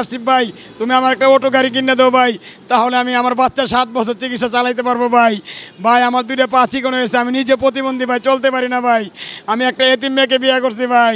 আসিফ ভাই তুমি আমার একটা অটো গাড়ি কিনে দেবো ভাই তাহলে আমি আমার বাচ্চার সাত বছর চিকিৎসা চালাইতে পারবো ভাই ভাই আমার দুইটা পাঁচই কোনো হয়েছে আমি নিজে প্রতিবন্ধী ভাই চলতে পারি না ভাই আমি একটা এতিম মেয়েকে বিয়ে করছি ভাই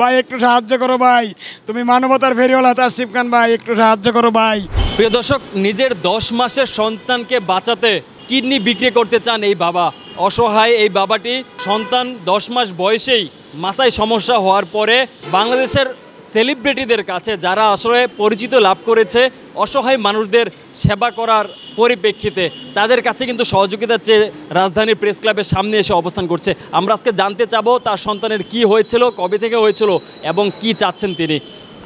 ভাই একটু সাহায্য করো ভাই তুমি মানবতার ফেরিওয়ালা আসিফ খান ভাই একটু সাহায্য করো ভাই প্রিয় দর্শক নিজের দশ মাসের সন্তানকে বাঁচাতে কিডনি বিক্রি করতে চান এই বাবা অসহায় এই বাবাটি সন্তান দশ মাস বয়সেই মাথায় সমস্যা হওয়ার পরে বাংলাদেশের সেলিব্রিটিদের কাছে যারা আসলে পরিচিত লাভ করেছে অসহায় মানুষদের সেবা করার পরিপ্রেক্ষিতে তাদের কাছে কিন্তু সহযোগিতার চেয়ে রাজধানীর প্রেস ক্লাবের সামনে এসে অবস্থান করছে আমরা আজকে জানতে চাবো তার সন্তানের কি হয়েছিল কবে থেকে হয়েছিল এবং কি চাচ্ছেন তিনি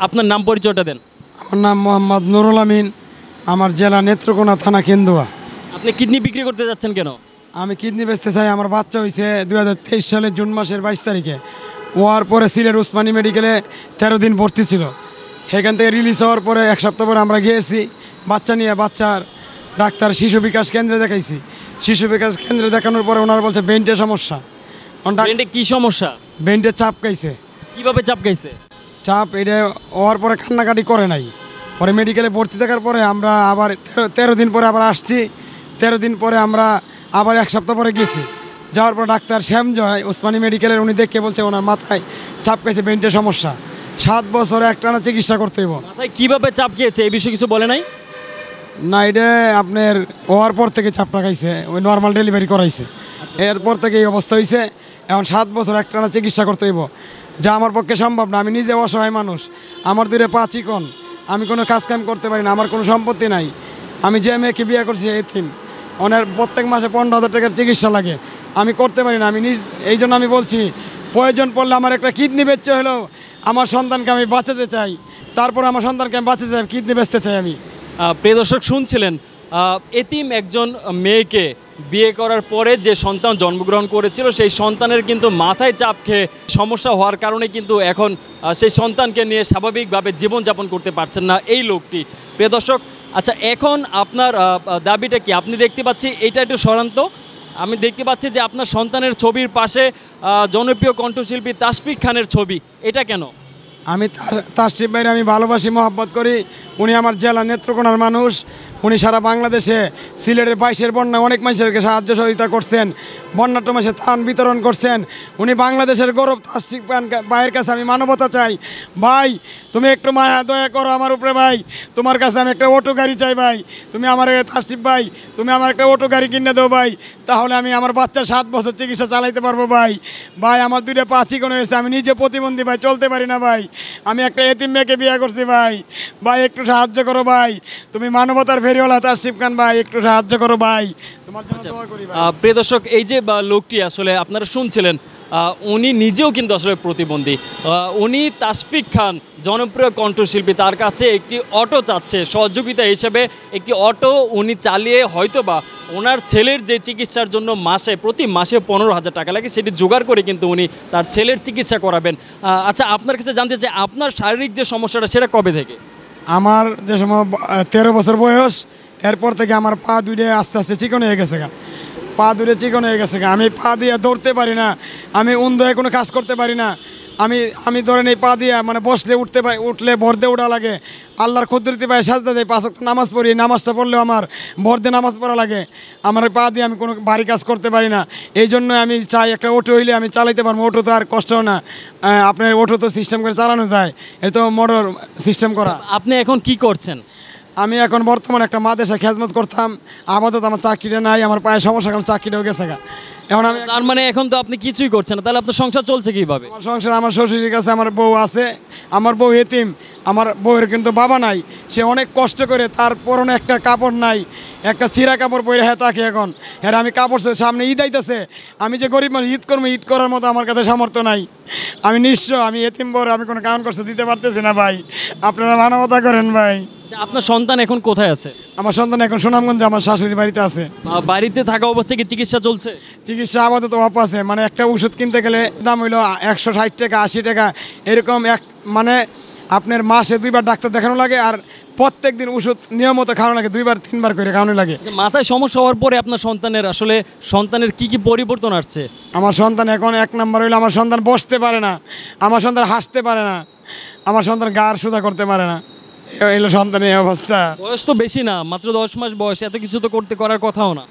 আপনার নাম পরিচয়টা দেন আমার নাম মোহাম্মদ নুরুল আমিন আমার জেলা নেত্রকোনা থানা কেন্দুয়া আপনি কিডনি বিক্রি করতে যাচ্ছেন কেন আমি কিডনি বেচতে চাই আমার বাচ্চা হয়েছে দু সালের জুন মাসের বাইশ তারিখে হওয়ার পরে সিলেট উসমানী মেডিকেলে তেরো দিন ভর্তি ছিল সেখান থেকে রিলিজ হওয়ার পরে এক সপ্তাহ পরে আমরা গিয়েছি বাচ্চা নিয়ে বাচ্চার ডাক্তার শিশু বিকাশ কেন্দ্রে দেখাইছি শিশু বিকাশ কেন্দ্রে দেখানোর পরে ওনারা বলছে বেন্টের সমস্যা কি সমস্যা বেন্টে চাপ খাইছে কীভাবে চাপ খাইছে চাপ এটা হওয়ার পরে কান্নাকাটি করে নাই পরে মেডিকেলে ভর্তি থাকার পরে আমরা আবার তেরো দিন পরে আবার আসছি তেরো দিন পরে আমরা আবার এক সপ্তাহ পরে গেছি যাওয়ার পর ডাক্তার শ্যাম জয় ওসমানী মেডিকেলের উনি দেখে বলছে ওনার মাথায় চাপ খেয়েছে বেন্টের সমস্যা সাত এক একটানা চিকিৎসা করতে হইব কীভাবে চাপ খেয়েছে এই বিষয়ে কিছু বলে নাই না এটা আপনার হওয়ার পর থেকে চাপ রাখাইছে ওই নর্মাল ডেলিভারি করাইছে আচ্ছা। এরপর থেকে এই অবস্থা হয়েছে এখন সাত বছর একটানা চিকিৎসা করতে হইব যা আমার পক্ষে সম্ভব না আমি নিজে অসহায় মানুষ আমার দূরে পাঁচই কন আমি কোনো কাজকাম করতে পারি না আমার কোনো সম্পত্তি নাই আমি যে মেয়েকে বিয়ে করছি এই থিম ওনার প্রত্যেক মাসে পনেরো হাজার টাকার চিকিৎসা লাগে আমি করতে পারি না আমি নিজ এই জন্য আমি বলছি প্রয়োজন পড়লে আমার একটা কিডনি বেচতে হলেও আমার সন্তানকে আমি বাঁচাতে চাই তারপর আমার সন্তানকে আমি বাঁচাতে চাই কিডনি বেচতে চাই আমি প্রিয় দর্শক শুনছিলেন এতিম একজন মেয়েকে বিয়ে করার পরে যে সন্তান জন্মগ্রহণ করেছিল সেই সন্তানের কিন্তু মাথায় চাপ খেয়ে সমস্যা হওয়ার কারণে কিন্তু এখন সেই সন্তানকে নিয়ে স্বাভাবিকভাবে জীবনযাপন করতে পারছেন না এই লোকটি প্রিয় দর্শক আচ্ছা এখন আপনার দাবিটা কি আপনি দেখতে পাচ্ছি এটা একটু সরান্ত আমি দেখতে পাচ্ছি যে আপনার সন্তানের ছবির পাশে জনপ্রিয় কণ্ঠশিল্পী তাসফিক খানের ছবি এটা কেন আমি তাসফিক ভাইয়ের আমি ভালোবাসি মোহাম্মত করি উনি আমার জেলা নেত্রকোনার মানুষ উনি সারা বাংলাদেশে সিলেটের বাইশের বন্যা অনেক মানুষেরকে সাহায্য সহযোগিতা করছেন বন্যাট্য মাসে ত্রাণ বিতরণ করছেন উনি বাংলাদেশের গৌরব তাস্তিক ভাইয়ের কাছে আমি মানবতা চাই ভাই তুমি একটু মায়া দয়া করো আমার উপরে ভাই তোমার কাছে আমি একটা অটো গাড়ি চাই ভাই তুমি আমার তাস্তিক ভাই তুমি আমার একটা অটো গাড়ি কিনে দেও ভাই তাহলে আমি আমার বাচ্চার সাত বছর চিকিৎসা চালাইতে পারবো ভাই ভাই আমার দুইটা পাঁচই কোনো হয়েছে আমি নিজে প্রতিবন্ধী ভাই চলতে পারি না ভাই আমি একটা এতিম মেয়েকে বিয়ে করছি ভাই ভাই একটু সাহায্য করো ভাই তুমি মানবতার ফেরিওয়ালা তাসিফ খান ভাই একটু সাহায্য করো ভাই আচ্ছা। করি প্রিয় দর্শক এই যে লোকটি আসলে আপনারা শুনছিলেন উনি নিজেও কিন্তু আসলে প্রতিবন্ধী উনি তাসফিক খান জনপ্রিয় কণ্ঠশিল্পী তার কাছে একটি অটো চাচ্ছে সহযোগিতা হিসেবে একটি অটো উনি চালিয়ে হয়তোবা ওনার ছেলের যে চিকিৎসার জন্য মাসে প্রতি মাসে পনেরো হাজার টাকা লাগে সেটি জোগাড় করে কিন্তু উনি তার ছেলের চিকিৎসা করাবেন আচ্ছা আপনার কাছে জানতে চাই আপনার শারীরিক যে সমস্যাটা সেটা কবে থেকে আমার যে সময় তেরো বছর বয়স এরপর থেকে আমার পা দুইটা আস্তে আস্তে চিকন হয়ে গেছে গা পা দূরে চিকন হয়ে গেছে আমি পা দিয়ে ধরতে পারি না আমি উন হয়ে কোনো কাজ করতে পারি না আমি আমি ধরেন এই পা দিয়ে মানে বসলে উঠতে পারি উঠলে বর্দে ওঠা লাগে আল্লাহর ক্ষুদ্রতি পায়ে সাজতে দেয় পাঁচ নামাজ পড়ি নামাজটা পড়লেও আমার বর্দে নামাজ পড়া লাগে আমার পা দিয়ে আমি কোনো ভারী কাজ করতে পারি না এই জন্য আমি চাই একটা অটো হইলে আমি চালাইতে পারবো অটো তো আর কষ্ট না আপনার অটো তো সিস্টেম করে চালানো যায় এটা তো মোটর সিস্টেম করা আপনি এখন কি করছেন আমি এখন বর্তমানে একটা মাদেশে খেজমত করতাম আপাতত আমার চাকরিটা নাই আমার পায়ে সমস্যা কারণ চাকরিটাও গেছে গা এখন আমি তার মানে এখন তো আপনি কিছুই করছেন না তাহলে আপনার সংসার চলছে কীভাবে আমার সংসার আমার শ্বশুরের কাছে আমার বউ আছে আমার বউ এতিম আমার বউয়ের কিন্তু বাবা নাই সে অনেক কষ্ট করে তার পরনে একটা কাপড় নাই একটা চিরা কাপড় পরে হ্যাঁ তাকে এখন হ্যাঁ আমি কাপড় সামনে ঈদ আইতেছে আমি যে গরিব মানুষ ঈদ করবো ঈদ করার মতো আমার কাছে সামর্থ্য নাই আমি নিশ্চয় আমি এতিম বড় আমি কোনো কারণ কষ্ট দিতে পারতেছি না ভাই আপনারা মানবতা করেন ভাই আচ্ছা, আপনার সন্তান এখন কোথায় আছে আমার সন্তান এখন সুনামগঞ্জে আমার শাশুড়ির বাড়িতে আছে বাড়িতে থাকা অবস্থায় কি চিকিৎসা চলছে চিকিৎসা আপাতত অফ আছে মানে একটা ওষুধ কিনতে গেলে দাম হইলো একশো ষাট টাকা আশি টাকা এরকম এক মানে আপনার মাসে দুইবার ডাক্তার দেখানো লাগে আর প্রত্যেক দিন ওষুধ নিয়মিত খাওয়ানো লাগে দুইবার তিনবার করে খাওয়ানো লাগে আচ্ছা, মাথায় সমস্যা হওয়ার পরে আপনার সন্তানের আসলে সন্তানের কি কি পরিবর্তন আসছে আমার সন্তান এখন এক নম্বর হইলো আমার সন্তান বসতে পারে না আমার সন্তান হাসতে পারে না আমার সন্তান গার সুদা করতে পারে না এলো সন্তানের অবস্থা বয়স তো বেশি না মাত্র দশ মাস বয়স এত কিছু তো করতে করার কথাও না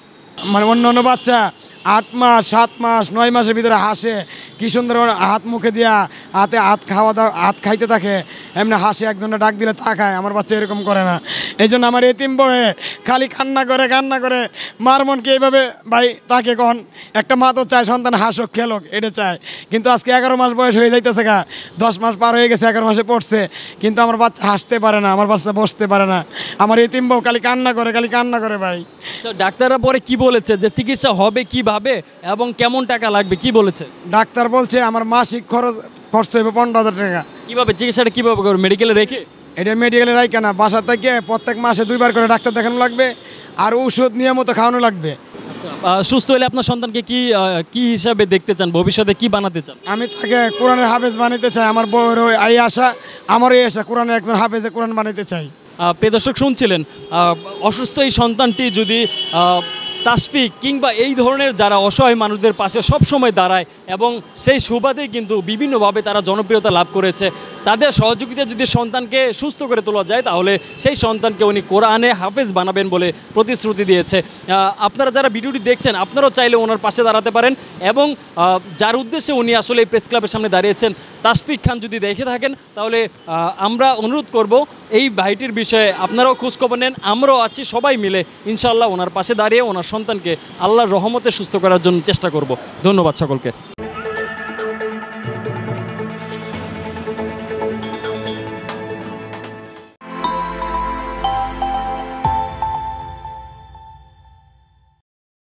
মানে অন্য অন্য বাচ্চা আট মাস সাত মাস নয় মাসের ভিতরে হাসে কি সুন্দর হাত মুখে দিয়া হাতে হাত খাওয়া দাওয়া হাত খাইতে থাকে এমনি হাসে একজনে ডাক দিলে তা খায় আমার বাচ্চা এরকম করে না এই জন্য আমার এতিম বয়ে খালি কান্না করে কান্না করে মার মনকে এইভাবে ভাই তাকে কখন একটা মা তো চায় সন্তান হাসক খেলক এটা চায় কিন্তু আজকে এগারো মাস বয়স হয়ে যাইতেছে গা দশ মাস পার হয়ে গেছে এগারো মাসে পড়ছে কিন্তু আমার বাচ্চা হাসতে পারে না আমার বাচ্চা বসতে পারে না আমার এতিম বউ খালি কান্না করে খালি কান্না করে ভাই ডাক্তাররা পরে কি বলেছে যে চিকিৎসা হবে কি হবে এবং কেমন টাকা লাগবে কি বলেছে ডাক্তার বলছে আমার মাসিক খরচ খরচ হবে পনেরো হাজার টাকা কীভাবে চিকিৎসাটা কীভাবে করবে মেডিকেলে রেখে এটা মেডিকেলে রাখে না বাসা থেকে প্রত্যেক মাসে দুইবার করে ডাক্তার দেখানো লাগবে আর ওষুধ নিয়মিত খাওয়ানো লাগবে আচ্ছা, সুস্থ হলে আপনার সন্তানকে কি কি হিসাবে দেখতে চান ভবিষ্যতে কি বানাতে চান আমি তাকে কোরআনের হাফেজ বানাতে চাই আমার বউয়ের এই আশা আমার এই আশা কোরআনের একজন হাফেজে কোরআন বানাতে চাই প্রিয় দর্শক শুনছিলেন অসুস্থ এই সন্তানটি যদি তাসফিক কিংবা এই ধরনের যারা অসহায় মানুষদের পাশে সবসময় দাঁড়ায় এবং সেই সুবাদেই কিন্তু বিভিন্নভাবে তারা জনপ্রিয়তা লাভ করেছে তাদের সহযোগিতা যদি সন্তানকে সুস্থ করে তোলা যায় তাহলে সেই সন্তানকে উনি কোরআনে হাফেজ বানাবেন বলে প্রতিশ্রুতি দিয়েছে আপনারা যারা ভিডিওটি দেখছেন আপনারাও চাইলে ওনার পাশে দাঁড়াতে পারেন এবং যার উদ্দেশ্যে উনি আসলে এই প্রেস ক্লাবের সামনে দাঁড়িয়েছেন তাসফিক খান যদি দেখে থাকেন তাহলে আমরা অনুরোধ করব এই ভাইটির বিষয়ে আপনারাও খোঁজখবর নেন আমরাও আছি সবাই মিলে ইনশাল্লাহ ওনার পাশে দাঁড়িয়ে ওনার সন্তানকে আল্লাহর রহমতে সুস্থ করার জন্য চেষ্টা করব ধন্যবাদ সকলকে